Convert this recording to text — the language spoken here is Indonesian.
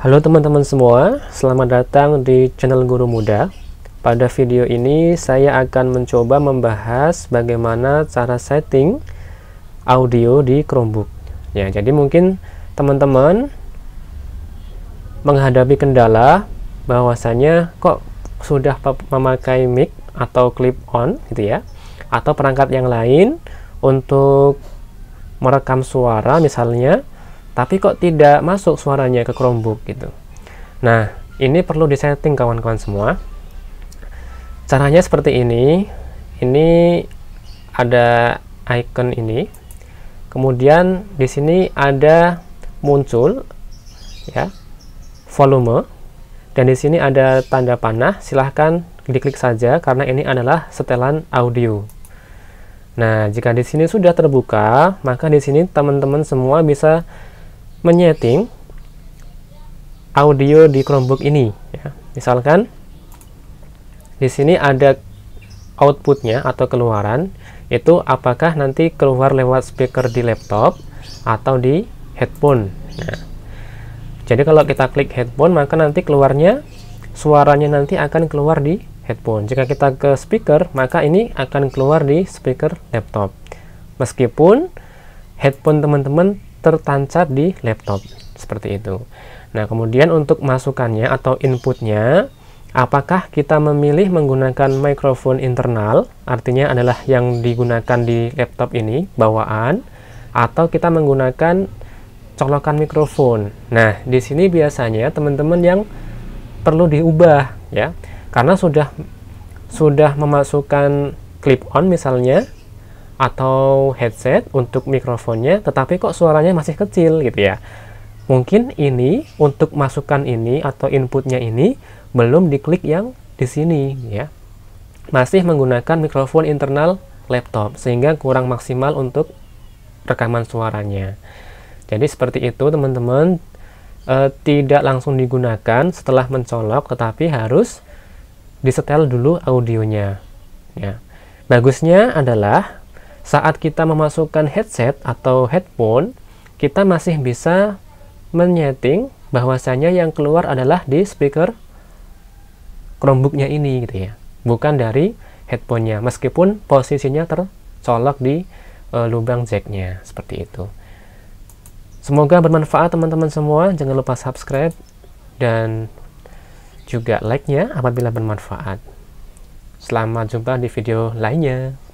Halo teman-teman semua, selamat datang di channel Guru Muda. Pada video ini saya akan mencoba membahas bagaimana cara setting audio di Chromebook. Ya, jadi mungkin teman-teman menghadapi kendala bahwasanya kok sudah memakai mic atau clip on gitu ya atau perangkat yang lain untuk merekam suara misalnya tapi kok tidak masuk suaranya ke Chromebook gitu nah ini perlu disetting kawan-kawan semua caranya seperti ini ini ada icon ini kemudian di sini ada muncul ya volume dan di sini ada tanda panah silahkan diklik saja karena ini adalah setelan audio nah jika di sini sudah terbuka maka di sini teman-teman semua bisa menyeting audio di Chromebook ini ya. Misalkan di sini ada outputnya atau keluaran itu apakah nanti keluar lewat speaker di laptop atau di headphone. Nah, jadi kalau kita klik headphone maka nanti keluarnya suaranya nanti akan keluar di headphone. Jika kita ke speaker maka ini akan keluar di speaker laptop. Meskipun headphone teman-teman tertancap di laptop seperti itu. Nah, kemudian untuk masukannya atau inputnya, apakah kita memilih menggunakan mikrofon internal, artinya adalah yang digunakan di laptop ini, bawaan, atau kita menggunakan colokan mikrofon. Nah, di sini biasanya teman-teman yang perlu diubah ya, karena sudah sudah memasukkan clip on misalnya, atau headset untuk mikrofonnya tetapi kok suaranya masih kecil gitu ya mungkin ini untuk masukan ini atau inputnya ini belum diklik yang di sini ya masih menggunakan mikrofon internal laptop sehingga kurang maksimal untuk rekaman suaranya jadi seperti itu teman-teman e, tidak langsung digunakan setelah mencolok tetapi harus disetel dulu audionya ya bagusnya adalah saat kita memasukkan headset atau headphone, kita masih bisa menyeting bahwasanya yang keluar adalah di speaker Chromebooknya ini gitu ya, bukan dari headphonenya meskipun posisinya tercolok di e, lubang jacknya seperti itu. Semoga bermanfaat teman-teman semua. Jangan lupa subscribe dan juga like-nya apabila bermanfaat. Selamat jumpa di video lainnya.